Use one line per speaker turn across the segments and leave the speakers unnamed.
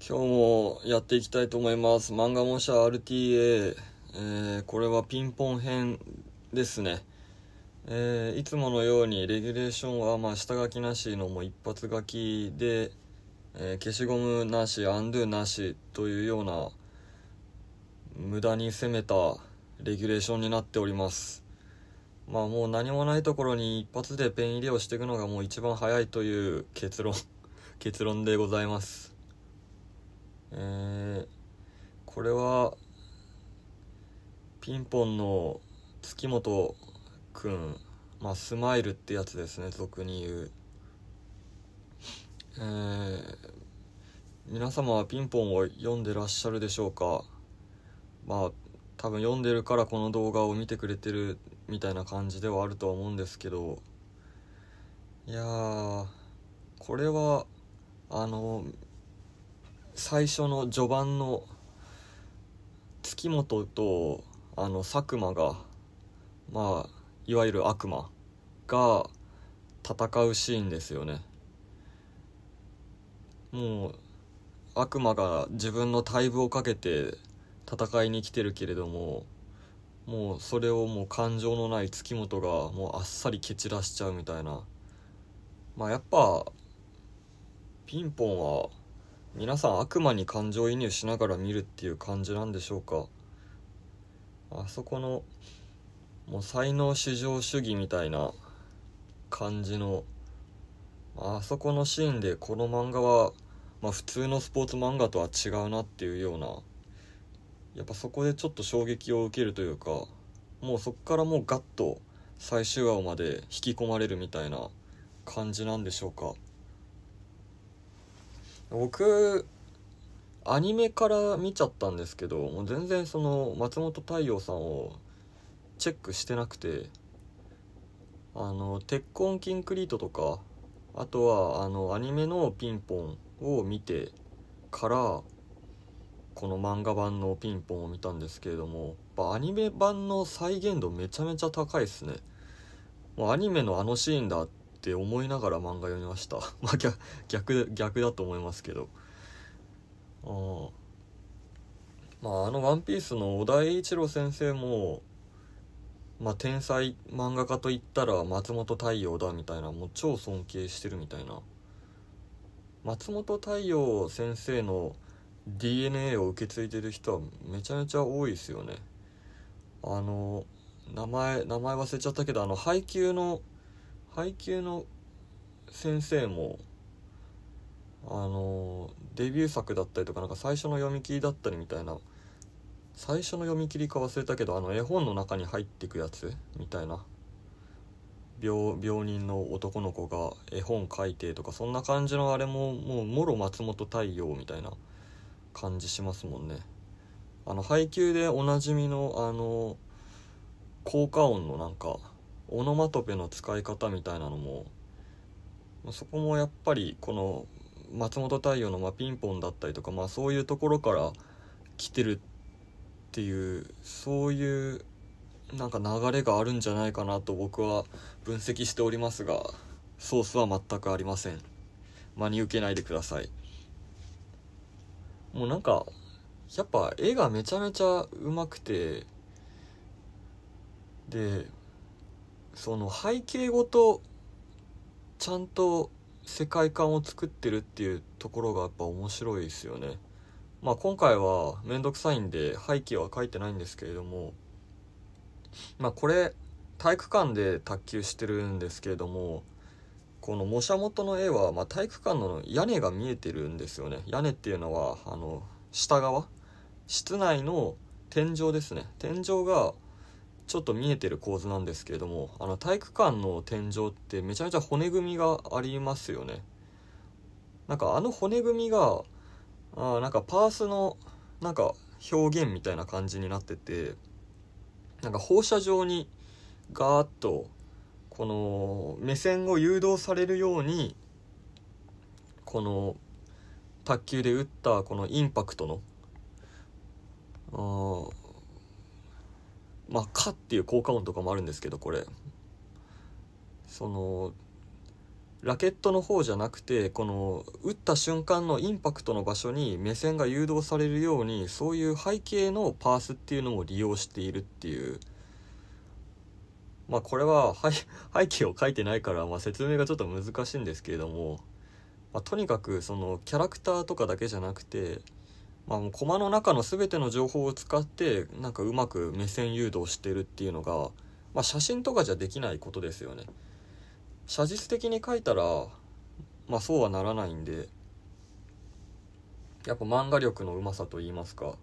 今日もやっていきたいと思います漫画模写 RTA、えー、これはピンポン編ですね、えー、いつものようにレギュレーションはまあ下書きなしのも一発書きで、えー、消しゴムなしアンドゥなしというような無駄に攻めたレギュレーションになっておりますまあもう何もないところに一発でペン入れをしていくのがもう一番早いという結論結論でございますえー、これはピンポンの月本くん、まあ、スマイルってやつですね俗に言う、えー、皆様はピンポンを読んでらっしゃるでしょうかまあ多分読んでるからこの動画を見てくれてるみたいな感じではあるとは思うんですけどいやこれはあの最初の序盤の月本とあの佐久間がまあいわゆる悪魔が戦うシーンですよねもう悪魔が自分の大遇をかけて戦いに来てるけれどももうそれをもう感情のない月本がもうあっさり蹴散らしちゃうみたいなまあやっぱピンポンは皆さん悪魔に感情移入しながら見るっていう感じなんでしょうかあそこのもう才能至上主義みたいな感じのあそこのシーンでこの漫画は、まあ、普通のスポーツ漫画とは違うなっていうようなやっぱそこでちょっと衝撃を受けるというかもうそこからもうガッと最終話まで引き込まれるみたいな感じなんでしょうか。僕アニメから見ちゃったんですけどもう全然その松本太陽さんをチェックしてなくてあの鉄痕キンクリートとかあとはあのアニメのピンポンを見てからこの漫画版のピンポンを見たんですけれどもアニメ版の再現度めちゃめちゃ高いですねもうアニメのあのシーンだっって思いながら漫画読みました まあ逆逆だと思いますけどあまああの「ワンピースの小田栄一郎先生もまあ、天才漫画家といったら松本太陽だみたいなもう超尊敬してるみたいな松本太陽先生の DNA を受け継いでる人はめちゃめちゃ多いですよねあの名前名前忘れちゃったけどあの配給の配給の先生もあのデビュー作だったりとかなんか最初の読み切りだったりみたいな最初の読み切りか忘れたけどあの絵本の中に入っていくやつみたいな病病人の男の子が絵本書いてとかそんな感じのあれももうもろ松本太陽みたいな感じしますもんね。あの配給でおなじみのあの効果音のなんかオノマトペの使い方みたいなのもそこもやっぱりこの松本太陽のまピンポンだったりとか、まあ、そういうところから来てるっていうそういうなんか流れがあるんじゃないかなと僕は分析しておりますがソースは全くありません真に受けないでくださいもうなんかやっぱ絵がめちゃめちゃうまくてでその背景ごとちゃんと世界観を作ってるっていうところがやっぱ面白いですよね。まあ今回は面倒くさいんで背景は書いてないんですけれどもまあこれ体育館で卓球してるんですけれどもこの模写元の絵は、まあ、体育館の屋根が見えてるんですよね屋根っていうのはあの下側室内の天井ですね天井がちょっと見えてる構図なんですけれどもあの体育館の天井ってめちゃめちゃ骨組みがありますよねなんかあの骨組みがあなんかパースのなんか表現みたいな感じになっててなんか放射状にガーッとこの目線を誘導されるようにこの卓球で打ったこのインパクトのまあ「か」っていう効果音とかもあるんですけどこれそのラケットの方じゃなくてこの打った瞬間のインパクトの場所に目線が誘導されるようにそういう背景のパースっていうのも利用しているっていうまあこれは背景を書いてないから、まあ、説明がちょっと難しいんですけれども、まあ、とにかくそのキャラクターとかだけじゃなくてまあ、駒の中の全ての情報を使ってなんかうまく目線誘導してるっていうのが、まあ、写真とかじゃできないことですよね。写実的に描いたら、まあ、そうはならないんでやっぱ漫画力のうまさといいますか、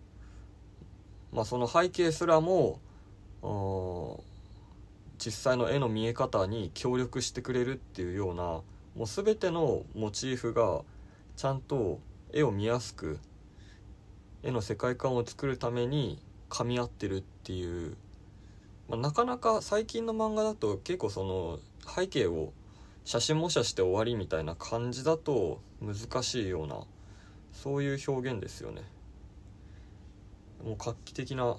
まあ、その背景すらも実際の絵の見え方に協力してくれるっていうようなもう全てのモチーフがちゃんと絵を見やすく絵の世界観を作るために噛み合ってるっていう、まあ、なかなか最近の漫画だと結構その背景を写真模写して終わりみたいな感じだと難しいようなそういう表現ですよねもう画期的な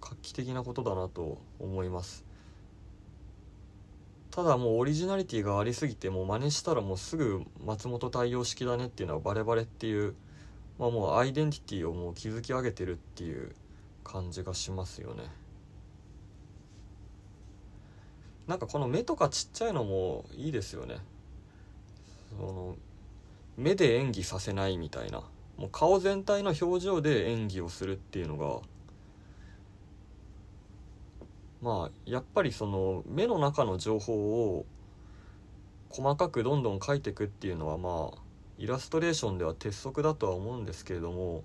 画期的なことだなと思いますただもうオリジナリティがありすぎてもう真似したらもうすぐ松本太陽式だねっていうのはバレバレっていうまあ、もうアイデンティティをもう築き上げてるっていう感じがしますよね。なんかこの目とかちっちゃいのもいいですよね。その目で演技させないみたいなもう顔全体の表情で演技をするっていうのがまあやっぱりその目の中の情報を細かくどんどん書いていくっていうのはまあイラストレーションでは鉄則だとは思うんですけれども、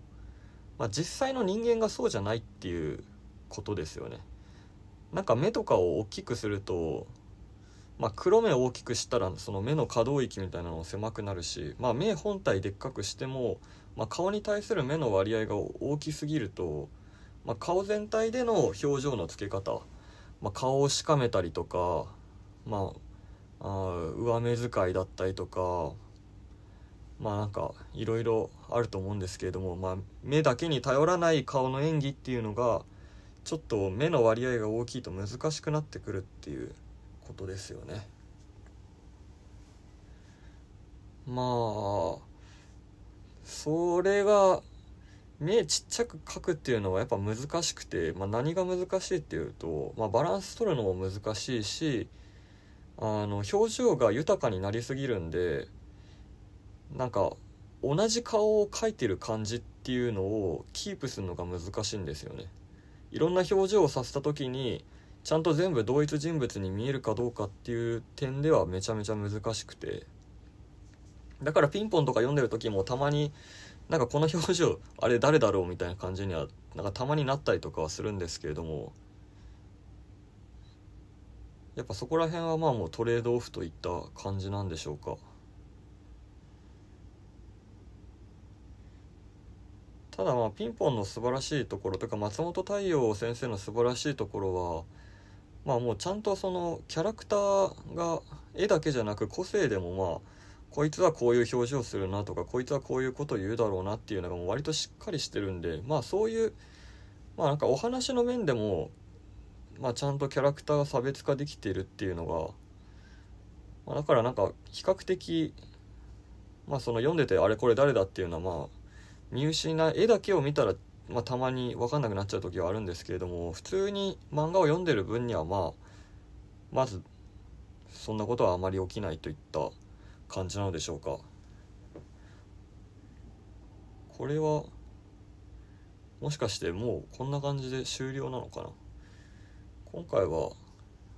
まあ、実際の人間がそうじゃないっていうことですよね。なんか目とかを大きくすると、まあ、黒目を大きくしたらその目の可動域みたいなのも狭くなるし、まあ、目本体でっかくしても、まあ、顔に対する目の割合が大きすぎると、ま顔全体での表情のつけ方、ま顔をしかめたりとか、まあ、あ上目遣いだったりとかまあなんかいろいろあると思うんですけれども、まあ、目だけに頼らない顔の演技っていうのがちょっと目の割合が大きいと難しくなってくるっていうことですよね。まあそれが目ちっちゃく描くっていうのはやっぱ難しくて、まあ、何が難しいっていうと、まあ、バランス取るのも難しいしあの表情が豊かになりすぎるんでなんか同じ顔を描いてる感じっていうのをキープするのが難しいんですよねいろんな表情をさせた時にちゃんと全部同一人物に見えるかどうかっていう点ではめちゃめちゃ難しくてだからピンポンとか読んでる時もたまになんかこの表情あれ誰だろうみたいな感じにはなんかたまになったりとかはするんですけれどもやっぱそこら辺はまあもうトレードオフといった感じなんでしょうか。ただまあピンポンの素晴らしいところとか松本太陽先生の素晴らしいところはまあもうちゃんとそのキャラクターが絵だけじゃなく個性でもまあこいつはこういう表情するなとかこいつはこういうこと言うだろうなっていうのがもう割としっかりしてるんでまあそういうまあなんかお話の面でもまあちゃんとキャラクターが差別化できてるっていうのが、まあ、だからなんか比較的まあその読んでてあれこれ誰だっていうのはまあ見失絵だけを見たら、まあ、たまに分かんなくなっちゃう時はあるんですけれども普通に漫画を読んでる分にはまあまずそんなことはあまり起きないといった感じなのでしょうかこれはもしかしてもうこんな感じで終了なのかな今回は、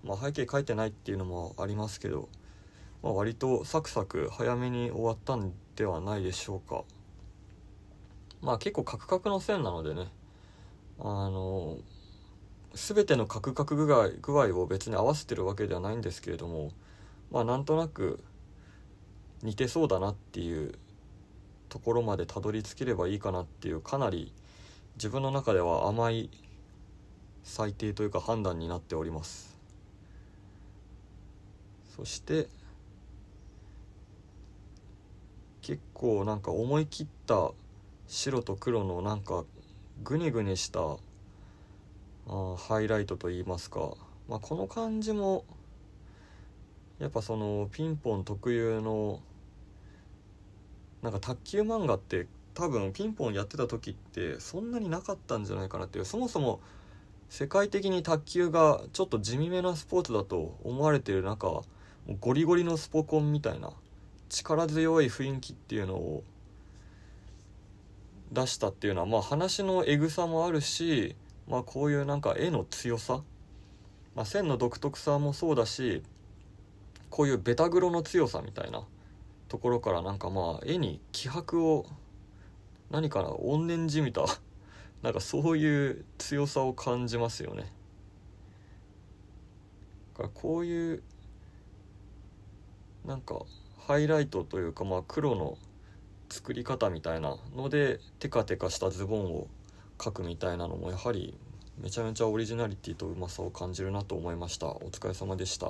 まあ、背景書いてないっていうのもありますけど、まあ、割とサクサク早めに終わったんではないでしょうか。まあ結構カクカクの線なのでね、あの、全てのカクカク具合具合を別に合わせてるわけではないんですけれども、まあなんとなく似てそうだなっていうところまでたどり着ければいいかなっていうかなり自分の中では甘い最低というか判断になっておりますそして結構なんか思い切った白と黒のなんかグニグニしたあハイライトといいますか、まあ、この感じもやっぱそのピンポン特有のなんか卓球漫画って多分ピンポンやってた時ってそんなになかったんじゃないかなっていうそもそも世界的に卓球がちょっと地味めなスポーツだと思われてる中ゴリゴリのスポコンみたいな力強い雰囲気っていうのを出したっていうのは、まあ、話のえぐさもあるし、まあ、こういうなんか絵の強さ、まあ、線の独特さもそうだしこういうベタグロの強さみたいなところからなんかまあ絵に気迫を何か怨念じみた なんかそういう強さを感じますよね。だかこういうなんかハイライトというかまあ黒の作り方みたいなのでテカテカしたズボンを描くみたいなのもやはりめちゃめちゃオリジナリティとうまさを感じるなと思いましたお疲れ様でした